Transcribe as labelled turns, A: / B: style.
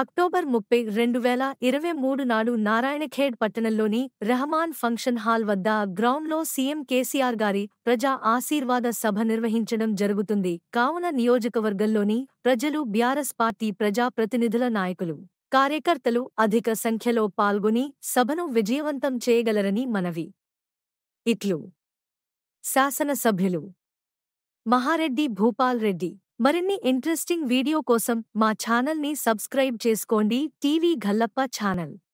A: October ముప్పై రెండు వేల ఇరవై మూడు నాడు నారాయణఖేడ్ పట్టణంలోని రెహమాన్ ఫంక్షన్ హాల్ వద్ద గ్రౌండ్లో సీఎం కేసీఆర్ గారి ప్రజా ఆశీర్వాద సభ నిర్వహించడం జరుగుతుంది కావున నియోజకవర్గంలోని ప్రజలు బీఆర్ఎస్ పార్టీ ప్రజాప్రతినిధుల నాయకులు కార్యకర్తలు అధిక సంఖ్యలో పాల్గొని సభను విజయవంతం చేయగలరని మనవి ఇట్లు శాసనసభ్యులు మహారెడ్డి భూపాల్ రెడ్డి మరిన్ని ఇంట్రెస్టింగ్ వీడియో కోసం మా ఛానల్ని సబ్స్క్రైబ్ చేసుకోండి టీవీ గల్లప్ప ఛానల్